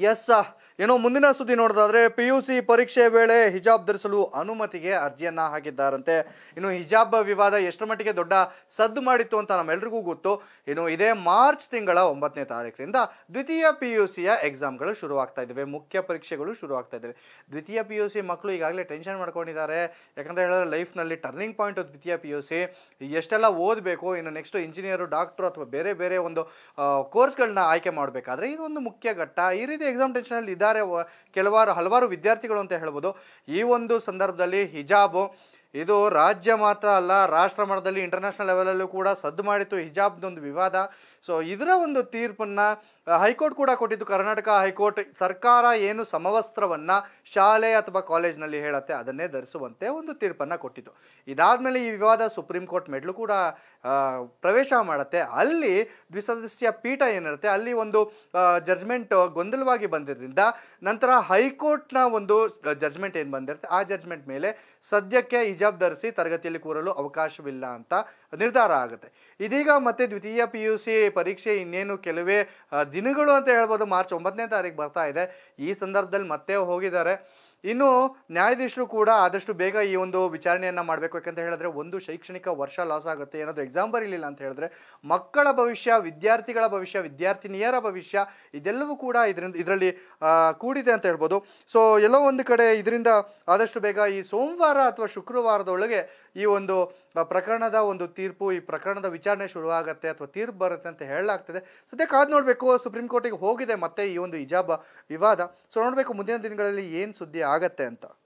Yes, sir. ಏನೋ ಮುಂದಿನ ಸುದ್ದಿ ನೋಡೋದಾದ್ರೆ ಪಿ ಯು ಸಿ ಪರೀಕ್ಷೆ ವೇಳೆ ಹಿಜಾಬ್ ಧರಿಸಲು ಅನುಮತಿಗೆ ಅರ್ಜಿಯನ್ನ ಹಾಕಿದ್ದಾರಂತೆ ಇನ್ನು ಹಿಜಾಬ್ ವಿವಾದ ಎಷ್ಟು ಮಟ್ಟಿಗೆ ದೊಡ್ಡ ಸದ್ದು ಮಾಡಿತ್ತು ಅಂತ ನಮ್ಮೆಲ್ರಿಗೂ ಗೊತ್ತು ಇನ್ನು ಇದೇ ಮಾರ್ಚ್ ತಿಂಗಳ ಒಂಬತ್ತನೇ ತಾರೀಕಿನಿಂದ ದ್ವಿತೀಯ ಪಿ ಯು ಸಿಯ ಎಕ್ಸಾಮ್ಗಳು ಶುರುವಾಗ್ತಾ ಇದ್ದಾವೆ ಮುಖ್ಯ ಪರೀಕ್ಷೆಗಳು ಶುರುವಾಗ್ತಾ ಇದ್ದಾವೆ ದ್ವಿತೀಯ ಪಿ ಯು ಸಿ ಮಕ್ಕಳು ಈಗಾಗಲೇ ಟೆನ್ಷನ್ ಮಾಡ್ಕೊಂಡಿದ್ದಾರೆ ಯಾಕಂತ ಹೇಳಿದ್ರೆ ಲೈಫ್ನಲ್ಲಿ ಟರ್ನಿಂಗ್ ಪಾಯಿಂಟ್ ದ್ವಿತೀಯ ಪಿ ಯು ಸಿ ಎಷ್ಟೆಲ್ಲ ಓದಬೇಕು ಇನ್ನು ನೆಕ್ಸ್ಟ್ ಇಂಜಿನಿಯರ್ ಡಾಕ್ಟರ್ ಅಥವಾ ಬೇರೆ ಬೇರೆ ಒಂದು ಕೋರ್ಸ್ಗಳನ್ನ ಆಯ್ಕೆ ಮಾಡಬೇಕಾದ್ರೆ ಇದೊಂದು ಮುಖ್ಯ ಘಟ್ಟ ಈ ರೀತಿ ಎಕ್ಸಾಮ್ ಟೆನ್ಷನಲ್ಲಿ ಇದ್ದಾರೆ ಕೆಲವಾರು ಹಲವಾರು ವಿದ್ಯಾರ್ಥಿಗಳು ಅಂತ ಹೇಳ್ಬೋದು ಈ ಒಂದು ಸಂದರ್ಭದಲ್ಲಿ ಹಿಜಾಬು ಇದು ರಾಜ್ಯ ಮಾತ್ರ ಅಲ್ಲ ರಾಷ್ಟ್ರ ಮಟ್ಟದಲ್ಲಿ ಇಂಟರ್ನ್ಯಾಷನಲ್ ಲೆವೆಲಲ್ಲೂ ಕೂಡ ಸದ್ದು ಮಾಡಿತು ಹಿಜಾಬ್ದೊಂದು ವಿವಾದ ಸೊ ಇದರ ಒಂದು ತೀರ್ಪನ್ನು ಹೈಕೋರ್ಟ್ ಕೂಡ ಕೊಟ್ಟಿದ್ದು ಕರ್ನಾಟಕ ಹೈಕೋರ್ಟ್ ಸರ್ಕಾರ ಏನು ಸಮವಸ್ತ್ರವನ್ನು ಶಾಲೆ ಅಥವಾ ಕಾಲೇಜ್ನಲ್ಲಿ ಹೇಳತ್ತೆ ಅದನ್ನೇ ಧರಿಸುವಂತೆ ಒಂದು ತೀರ್ಪನ್ನು ಕೊಟ್ಟಿದ್ದು ಇದಾದಮೇಲೆ ಈ ವಿವಾದ ಸುಪ್ರೀಂ ಕೋರ್ಟ್ ಮೆಟ್ಲು ಕೂಡ ಪ್ರವೇಶ ಮಾಡುತ್ತೆ ಅಲ್ಲಿ ದ್ವಿಸದಸ್ಯ ಪೀಠ ಏನಿರುತ್ತೆ ಅಲ್ಲಿ ಒಂದು ಜಜ್ಮೆಂಟ್ ಗೊಂದಲವಾಗಿ ಬಂದಿದ್ದರಿಂದ ನಂತರ ಹೈಕೋರ್ಟ್ನ ಒಂದು ಜಜ್ಮೆಂಟ್ ಏನು ಬಂದಿರುತ್ತೆ ಆ ಜಡ್ಜ್ಮೆಂಟ್ ಮೇಲೆ ಸದ್ಯಕ್ಕೆ ಹಿಜಾಬ್ ಧರಿಸಿ ತರಗತಿಯಲ್ಲಿ ಕೂರಲು ಅವಕಾಶವಿಲ್ಲ ಅಂತ ನಿರ್ಧಾರ ಆಗುತ್ತೆ ಇದೀಗ ಮತ್ತೆ ದ್ವಿತೀಯ ಪಿ ಯು ಸಿ ಪರೀಕ್ಷೆ ಇನ್ನೇನು ಕೆಲವೇ ದಿನಗಳು ಅಂತ ಹೇಳ್ಬೋದು ಮಾರ್ಚ್ ಒಂಬತ್ತನೇ ತಾರೀಕು ಬರ್ತಾ ಇದೆ ಈ ಸಂದರ್ಭದಲ್ಲಿ ಮತ್ತೆ ಹೋಗಿದ್ದಾರೆ ಇನ್ನು ನ್ಯಾಯಾಧೀಶರು ಕೂಡ ಆದಷ್ಟು ಬೇಗ ಈ ಒಂದು ವಿಚಾರಣೆಯನ್ನು ಮಾಡಬೇಕು ಯಾಕಂತ ಹೇಳಿದ್ರೆ ಒಂದು ಶೈಕ್ಷಣಿಕ ವರ್ಷ ಲಾಸ್ ಆಗುತ್ತೆ ಏನಾದರೂ ಎಕ್ಸಾಮ್ ಬರಲಿಲ್ಲ ಅಂತ ಹೇಳಿದ್ರೆ ಮಕ್ಕಳ ಭವಿಷ್ಯ ವಿದ್ಯಾರ್ಥಿಗಳ ಭವಿಷ್ಯ ವಿದ್ಯಾರ್ಥಿನಿಯರ ಭವಿಷ್ಯ ಇದೆಲ್ಲವೂ ಕೂಡ ಇದರಿಂದ ಇದರಲ್ಲಿ ಕೂಡಿದೆ ಅಂತ ಹೇಳ್ಬೋದು ಸೊ ಎಲ್ಲೋ ಒಂದು ಕಡೆ ಇದರಿಂದ ಆದಷ್ಟು ಬೇಗ ಈ ಸೋಮವಾರ ಅಥವಾ ಶುಕ್ರವಾರದೊಳಗೆ ಈ ಒಂದು ಪ್ರಕರಣದ ಒಂದು ತೀರ್ಪು ಈ ಪ್ರಕರಣದ ವಿಚಾರಣೆ ಶುರುವಾಗುತ್ತೆ ಅಥವಾ ತೀರ್ಪು ಬರುತ್ತೆ ಅಂತ ಹೇಳಲಾಗ್ತದೆ ಸದ್ಯ ಕಾದು ನೋಡಬೇಕು ಸುಪ್ರೀಂ ಕೋರ್ಟಿಗೆ ಹೋಗಿದೆ ಮತ್ತೆ ಈ ಒಂದು ಇಜಾಬ್ ವಿವಾದ ಸೊ ನೋಡಬೇಕು ಮುಂದಿನ ದಿನಗಳಲ್ಲಿ ಏನು ಸುದ್ದಿ ಆಗುತ್ತೆ ಅಂತ